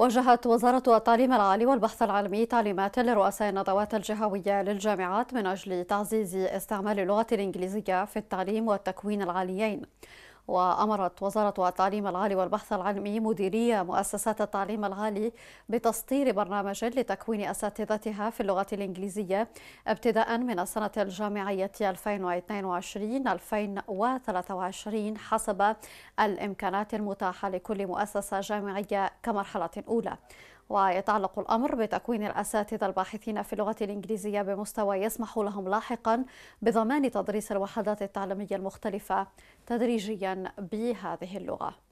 وجهت وزارة التعليم العالي والبحث العلمي تعليمات لرؤساء الندوات الجهوية للجامعات من أجل تعزيز استعمال اللغة الإنجليزية في التعليم والتكوين العاليين وأمرت وزارة التعليم العالي والبحث العلمي مديرية مؤسسات التعليم العالي بتسطير برنامج لتكوين أساتذتها في اللغة الإنجليزية ابتداء من السنة الجامعية 2022-2023 حسب الإمكانات المتاحة لكل مؤسسة جامعية كمرحلة أولى ويتعلق الأمر بتكوين الأساتذة الباحثين في اللغة الإنجليزية بمستوى يسمح لهم لاحقا بضمان تدريس الوحدات التعليمية المختلفة تدريجيا بهذه اللغة